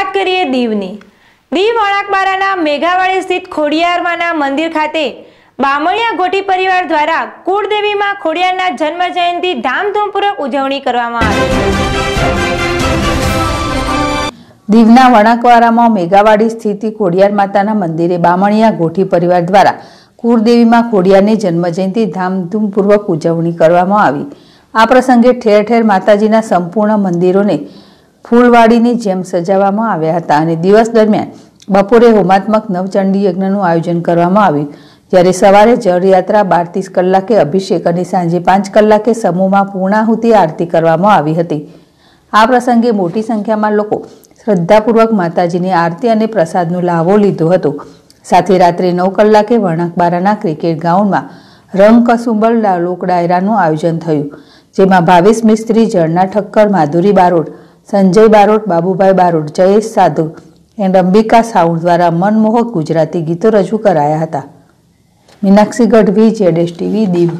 વાત કરીએ દીવની દીવ વણાકબારાના મેઘાવાડી સ્થિત ખોડિયારમાના મંદિર ખાતે બામણિયા ગોટી પરિવાર દ્વારા કુળદેવીમાં ખોડિયારના જન્મ જયંતિ ધામધૂમપૂર્વક ઉજવણી કરવામાં આવી દીવના વણાકવારામાં મેઘાવાડી સ્થિત ખોડિયાર માતાના મંદિરે બામણિયા ગોઠી પરિવાર દ્વારા કુળદેવીમાં ખોડિયારની જન્મજયંતિ ધામધૂમપૂર્વક ઉજવણી કરવામાં આવી આ પ્રસંગે ઠેર ઠેર માતાજીના સંપૂર્ણ મંદિરોને ફૂલવાડીની જેમ સજાવવામાં આવ્યા હતા અને દિવસ દરમિયાન બપોરે હોમાત્મક નવચંડી યજ્ઞનું આયોજન કરવામાં આવ્યું જ્યારે સવારે જળયાત્રા બાર ત્રીસ કલાકે અભિષેક અને સાંજે પાંચ કલાકે સમૂહમાં પૂર્ણાહુતિ આરતી કરવામાં આવી હતી આ પ્રસંગે મોટી સંખ્યામાં લોકો શ્રદ્ધાપૂર્વક માતાજીની આરતી અને પ્રસાદનો લાવો લીધો હતો સાથે રાત્રે નવ કલાકે વણાકબારાના ક્રિકેટ ગ્રાઉન્ડમાં રંગ કસુંબલ આયોજન થયું જેમાં ભાવેશ મિસ્ત્રી જળના ઠક્કર માધુરી બારોડ સંજય બારોટ બાબુભાઈ બારોટ જયેશ સાધુ એન્ડ અંબિકા સાઉ દ્વારા મનમોહક ગુજરાતી ગીતો રજૂ કરાયા હતા મીનાક્ષી ગઢવી જેડેશ ટીવી દીવ